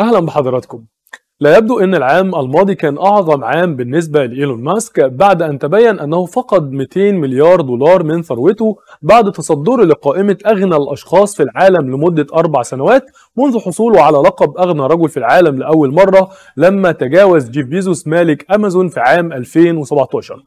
اهلا بحضراتكم لا يبدو ان العام الماضي كان اعظم عام بالنسبه لايلون ماسك بعد ان تبين انه فقد 200 مليار دولار من ثروته بعد تصدره لقائمه اغنى الاشخاص في العالم لمده اربع سنوات منذ حصوله على لقب اغنى رجل في العالم لاول مره لما تجاوز جيف بيزوس مالك امازون في عام 2017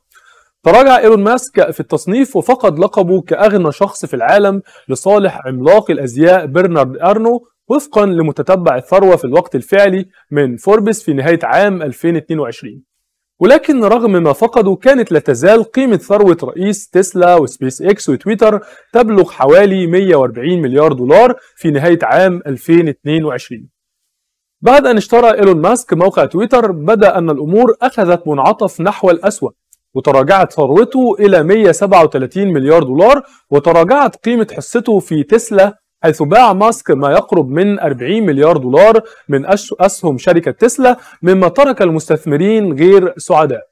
تراجع ايلون ماسك في التصنيف وفقد لقبه كأغنى شخص في العالم لصالح عملاق الأزياء برنارد أرنو وفقا لمتتبع الثروة في الوقت الفعلي من فوربس في نهاية عام 2022 ولكن رغم ما فقدوا كانت لا تزال قيمة ثروة رئيس تسلا وسبيس اكس وتويتر تبلغ حوالي 140 مليار دولار في نهاية عام 2022 بعد أن اشترى إيلون ماسك موقع تويتر بدأ أن الأمور أخذت منعطف نحو الأسوأ وتراجعت ثروته إلى 137 مليار دولار وتراجعت قيمة حصته في تسلا حيث باع ماسك ما يقرب من 40 مليار دولار من أسهم شركة تسلا مما ترك المستثمرين غير سعداء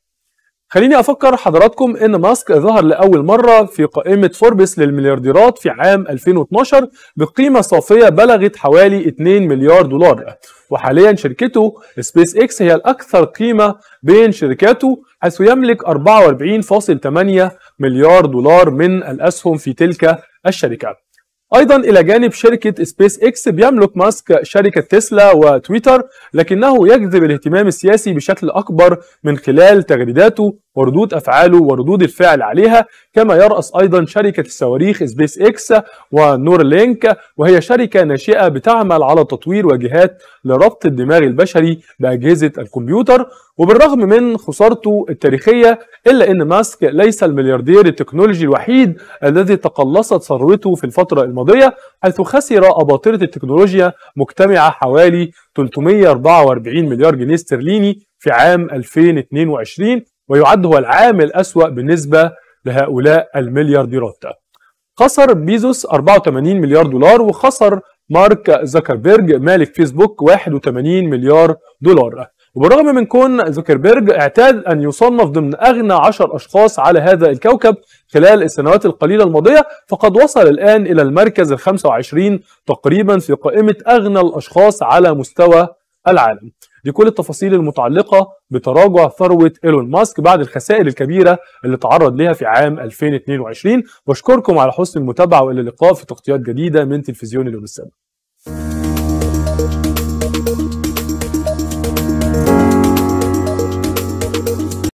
خليني أفكر حضراتكم إن ماسك ظهر لأول مرة في قائمة فوربس للمليارديرات في عام 2012 بقيمة صافية بلغت حوالي 2 مليار دولار وحاليا شركته سبيس اكس هي الأكثر قيمة بين شركاته حيث يملك 44.8 مليار دولار من الأسهم في تلك الشركة ايضا الى جانب شركه سبيس اكس بيملك ماسك شركه تسلا وتويتر لكنه يجذب الاهتمام السياسي بشكل اكبر من خلال تغريداته وردود افعاله وردود الفعل عليها كما يراس ايضا شركه الصواريخ سبيس اكس ونور لينك وهي شركه ناشئه بتعمل على تطوير واجهات لربط الدماغ البشري باجهزه الكمبيوتر وبالرغم من خسارته التاريخيه الا ان ماسك ليس الملياردير التكنولوجي الوحيد الذي تقلصت ثروته في الفتره الماضيه حيث خسر اباطره التكنولوجيا مجتمعه حوالي 344 مليار جنيه استرليني في عام 2022 ويعد هو العامل الأسوأ بالنسبة لهؤلاء المليارديرات خسر بيزوس 84 مليار دولار وخسر مارك زكربيرج مالك فيسبوك 81 مليار دولار وبالرغم من كون زوكربيرج اعتاد أن يصنف ضمن أغنى عشر أشخاص على هذا الكوكب خلال السنوات القليلة الماضية فقد وصل الآن إلى المركز ال 25 تقريبا في قائمة أغنى الأشخاص على مستوى العالم لكل التفاصيل المتعلقة بتراجع ثروة إيلون ماسك بعد الخسائر الكبيرة اللي تعرض لها في عام 2022 بشكركم على حسن المتابعة وإلى اللقاء في تغطيات جديدة من تلفزيون اليوم السابق